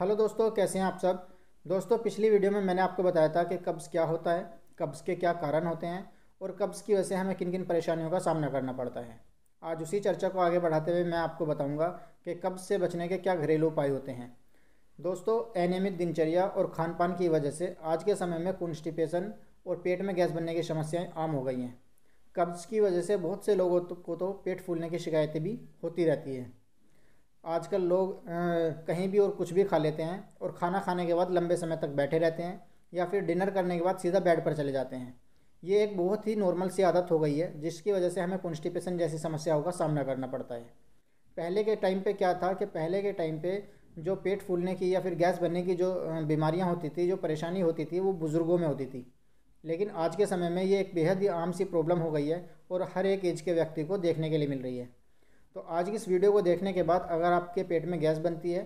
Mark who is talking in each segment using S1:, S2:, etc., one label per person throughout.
S1: hello दोस्तों कैसे हैं आप सब दोस्तों पिछली वीडियो में मैंने आपको बताया था कि कब्ज़ क्या होता है कब्ज़ के क्या कारण होते हैं और कब्ज़ की वजह से हमें किन किन परेशानियों का सामना करना पड़ता है आज उसी चर्चा को आगे बढ़ाते हुए मैं आपको बताऊंगा कि कब्ज़ से बचने के क्या घरेलू उपाय होते हैं दोस्तों अनियमित दिनचर्या और खान पान की वजह से आज के समय में कॉन्स्टिपेशन और पेट में गैस बनने की समस्याएँ आम हो गई हैं कब्ज़ की वजह से बहुत से लोगों को तो पेट फूलने की शिकायतें भी होती रहती हैं आजकल लोग कहीं भी और कुछ भी खा लेते हैं और खाना खाने के बाद लंबे समय तक बैठे रहते हैं या फिर डिनर करने के बाद सीधा बेड पर चले जाते हैं ये एक बहुत ही नॉर्मल सी आदत हो गई है जिसकी वजह से हमें कॉन्स्टिपेशन जैसी समस्याओं का सामना करना पड़ता है पहले के टाइम पे क्या था कि पहले के टाइम पे जो पेट फूलने की या फिर गैस बनने की जो बीमारियां होती थी जो परेशानी होती थी वो बुज़ुर्गों में होती थी लेकिन आज के समय में ये एक बेहद ही आम सी प्रॉब्लम हो गई है और हर एक एज के व्यक्ति को देखने के लिए मिल रही है तो आज की इस वीडियो को देखने के बाद अगर आपके पेट में गैस बनती है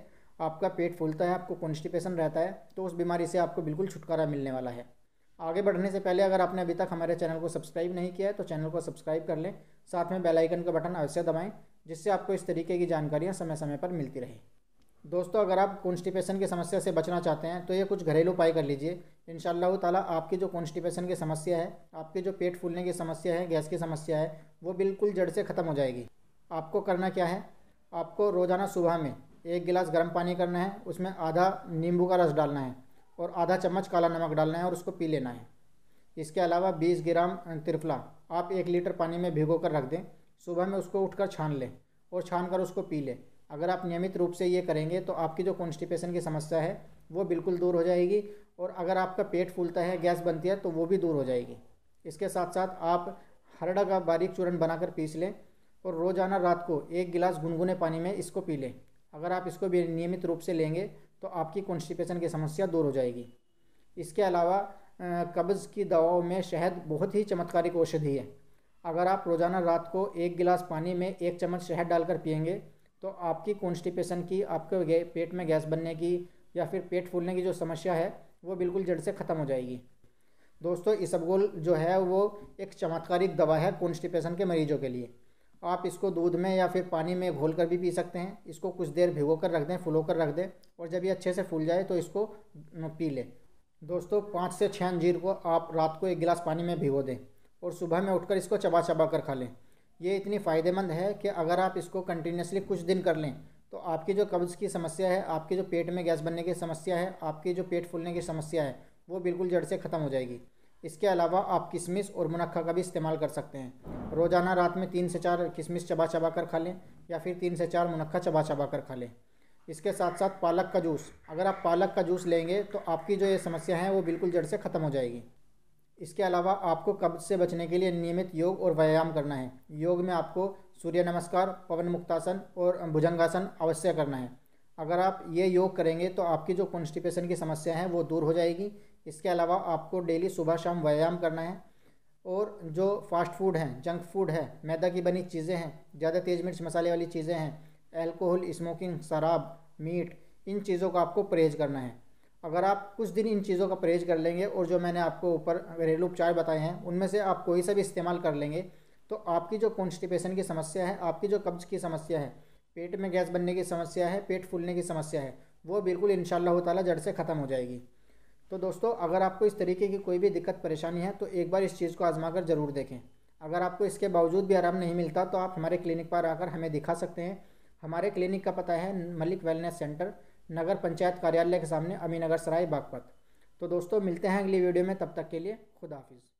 S1: आपका पेट फूलता है आपको कॉन्स्टिपेशन रहता है तो उस बीमारी से आपको बिल्कुल छुटकारा मिलने वाला है आगे बढ़ने से पहले अगर आपने अभी तक हमारे चैनल को सब्सक्राइब नहीं किया है तो चैनल को सब्सक्राइब कर लें साथ में बेल आइकन का बटन अवश्य दबाएं जिससे आपको इस तरीके की जानकारियाँ समय समय पर मिलती रहे दोस्तों अगर आप कॉन्स्टिपेशन की समस्या से बचना चाहते हैं तो ये कुछ घरेलू उपाय कर लीजिए इन ताला आपकी जो कॉन्स्टिपेशन की समस्या है आपके जो पेट फूलने की समस्या है गैस की समस्या है वो बिल्कुल जड़ से ख़त्म हो जाएगी आपको करना क्या है आपको रोज़ाना सुबह में एक गिलास गर्म पानी करना है उसमें आधा नींबू का रस डालना है और आधा चम्मच काला नमक डालना है और उसको पी लेना है इसके अलावा 20 ग्राम त्रिफला आप एक लीटर पानी में भिगो कर रख दें सुबह में उसको उठकर छान लें और छान कर उसको पी लें अगर आप नियमित रूप से ये करेंगे तो आपकी जो कॉन्स्टिपेशन की समस्या है वो बिल्कुल दूर हो जाएगी और अगर आपका पेट फूलता है गैस बनती है तो वो भी दूर हो जाएगी इसके साथ साथ आप हरडा का बारीक चूर्ण बनाकर पीस लें और रोज़ाना रात को एक गिलास गुनगुने पानी में इसको पी लें अगर आप इसको भी नियमित रूप से लेंगे तो आपकी कॉन्स्टिपेशन की समस्या दूर हो जाएगी इसके अलावा कब्ज़ की दवाओं में शहद बहुत ही चमत्कारिक औषधि है अगर आप रोज़ाना रात को एक गिलास पानी में एक चम्मच शहद डालकर पियेंगे तो आपकी कॉन्स्टिपेशन की आपके पेट में गैस बनने की या फिर पेट फूलने की जो समस्या है वो बिल्कुल जड़ से ख़त्म हो जाएगी दोस्तों इसबगोल जो है वो एक चमत्कारिक दवा है कॉन्स्टिपेशन के मरीजों के लिए आप इसको दूध में या फिर पानी में घोल कर भी पी सकते हैं इसको कुछ देर भिगो कर रख दें फुलो कर रख दें और जब ये अच्छे से फूल जाए तो इसको पी लें दोस्तों पाँच से छः अंजीर को आप रात को एक गिलास पानी में भिगो दें और सुबह में उठकर इसको चबा चबा कर खा लें ये इतनी फ़ायदेमंद है कि अगर आप इसको कंटिन्यूसली कुछ दिन कर लें तो आपकी जो कब्ज़ की समस्या है आपके जो पेट में गैस बनने की समस्या है आपके जो पेट फूलने की समस्या है वो बिल्कुल जड़ से ख़त्म हो जाएगी इसके अलावा आप किशमिश और मुनक्खा का भी इस्तेमाल कर सकते हैं रोज़ाना रात में तीन से चार किशमिश चबा चबा कर खा लें या फिर तीन से चार मुनक्खा चबा चबा कर खा लें इसके साथ साथ पालक का जूस अगर आप पालक का जूस लेंगे तो आपकी जो ये समस्या है वो बिल्कुल जड़ से ख़त्म हो जाएगी इसके अलावा आपको कब्ज से बचने के लिए नियमित योग और व्यायाम करना है योग में आपको सूर्य नमस्कार पवन मुक्तासन और भुजंगासन अवश्य करना है अगर आप ये योग करेंगे तो आपकी जो कॉन्स्टिपेशन की समस्या है वो दूर हो जाएगी इसके अलावा आपको डेली सुबह शाम व्यायाम करना है और जो फास्ट फूड हैं जंक फूड है मैदा की बनी चीज़ें हैं ज़्यादा तेज़ मिर्च मसाले वाली चीज़ें हैं अल्कोहल स्मोकिंग शराब मीट इन चीज़ों का आपको परहेज करना है अगर आप कुछ दिन इन चीज़ों का परहेज कर लेंगे और जो मैंने आपको ऊपर घरेलू उपचार बताए हैं उनमें से आप कोई सा भी इस्तेमाल कर लेंगे तो आपकी जो कॉन्स्टिपेशन की समस्या है आपकी जो कब्ज की समस्या है पेट में गैस बनने की समस्या है पेट फूलने की समस्या है वो बिल्कुल इन ताला जड़ से ख़त्म हो जाएगी तो दोस्तों अगर आपको इस तरीके की कोई भी दिक्कत परेशानी है तो एक बार इस चीज़ को आजमा कर ज़रूर देखें अगर आपको इसके बावजूद भी आराम नहीं मिलता तो आप हमारे क्लिनिक पर आकर हमें दिखा सकते हैं हमारे क्लिनिक का पता है मलिक वेलनेस सेंटर नगर पंचायत कार्यालय के सामने अमीनगर सराय बागपत तो दोस्तों मिलते हैं अगली वीडियो में तब तक के लिए खुदा हाफिज़